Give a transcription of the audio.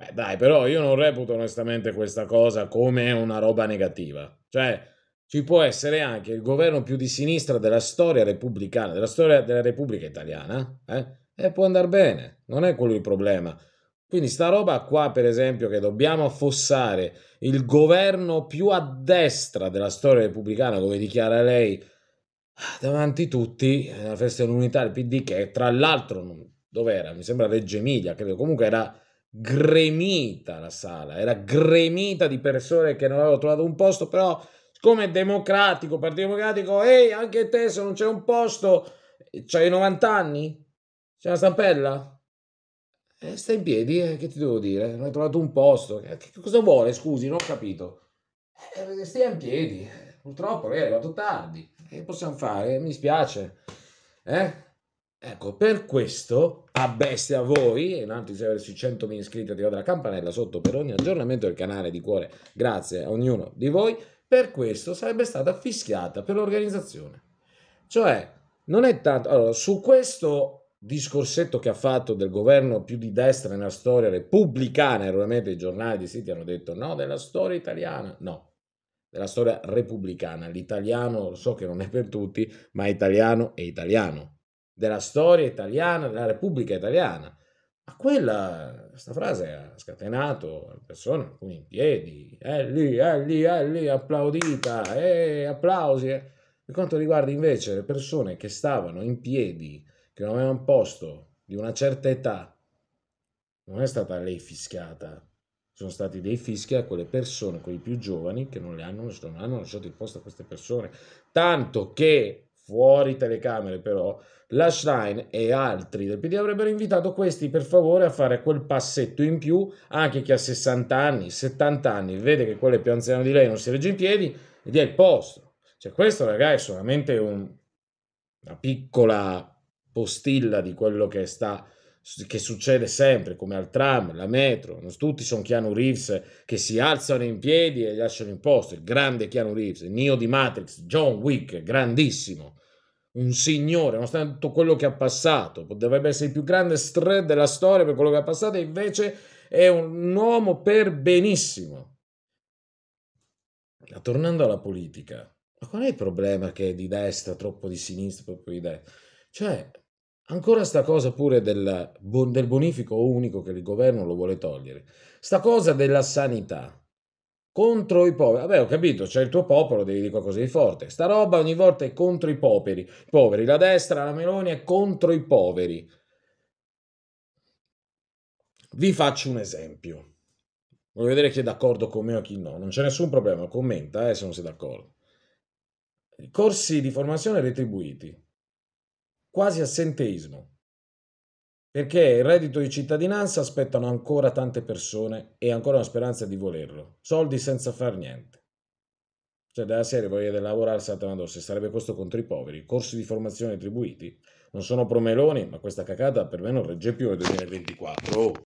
Beh, dai, però io non reputo onestamente questa cosa come una roba negativa. Cioè, ci può essere anche il governo più di sinistra della storia repubblicana, della storia della Repubblica Italiana, eh? e può andare bene, non è quello il problema. Quindi sta roba qua, per esempio, che dobbiamo affossare il governo più a destra della storia repubblicana, come dichiara lei, ah, davanti a tutti, eh, la festa dell'unità il PD, che tra l'altro, dove era? Mi sembra Reggio Emilia, credo, comunque era gremita la sala, era gremita di persone che non avevano trovato un posto, però come democratico, partito democratico, ehi, anche te se non c'è un posto, c'hai 90 anni? C'è una stampella? Eh, stai in piedi, eh, che ti devo dire? Non hai trovato un posto. Che, eh, che cosa vuole, scusi, non ho capito. Eh, stai in piedi, eh, purtroppo lei è arrivato tardi. Che possiamo fare? Mi spiace. Eh? Ecco, per questo, a bestia a voi, in alto se verso i 100.000 iscritti, attivate la campanella sotto per ogni aggiornamento del canale di cuore, grazie a ognuno di voi, per questo sarebbe stata fischiata per l'organizzazione. Cioè, non è tanto... Allora, su questo discorsetto che ha fatto del governo più di destra nella storia repubblicana, erroneamente i giornali di siti hanno detto no, della storia italiana, no, della storia repubblicana. L'italiano, lo so che non è per tutti, ma italiano è italiano della storia italiana, della Repubblica italiana. Ma quella, questa frase ha scatenato le persone, alcuni in piedi, è eh lì, è eh lì, è eh lì, applaudita, e applausi. Per quanto riguarda invece le persone che stavano in piedi, che non avevano posto di una certa età, non è stata lei fischiata, sono stati dei fischi a quelle persone, quelli più giovani, che non, le hanno, non hanno lasciato il posto a queste persone. Tanto che fuori telecamere però, la Schlein e altri del PD avrebbero invitato questi per favore a fare quel passetto in più, anche chi ha 60 anni, 70 anni, vede che quello è più anziano di lei non si regge in piedi gli è il posto. Cioè questo ragazzi è solamente un, una piccola postilla di quello che sta che succede sempre, come al tram, la metro, non tutti sono Keanu Reeves che si alzano in piedi e lasciano in posto, il grande Keanu Reeves, il Neo di Matrix, John Wick, grandissimo, un signore, nonostante tutto quello che ha passato, dovrebbe essere il più grande stre della storia per quello che ha passato, e invece è un uomo per benissimo. Tornando alla politica, ma qual è il problema che è di destra, troppo di sinistra, proprio di destra? Cioè, ancora sta cosa pure del, del bonifico unico che il governo lo vuole togliere, sta cosa della sanità contro i poveri. Vabbè, ho capito, c'è il tuo popolo, devi dire qualcosa di forte. Sta roba ogni volta è contro i poveri. poveri. La destra, la Meloni è contro i poveri. Vi faccio un esempio. Voglio vedere chi è d'accordo con me o chi no. Non c'è nessun problema, commenta eh, se non sei d'accordo. Corsi di formazione retribuiti. Quasi assenteismo. Perché il reddito di cittadinanza aspettano ancora tante persone e ancora una speranza di volerlo. Soldi senza far niente. Cioè, della serie voglia voglio lavorare saltando, se sarebbe questo contro i poveri, corsi di formazione attribuiti. Non sono promeloni, ma questa cacata per me non regge più nel 2024. Oh.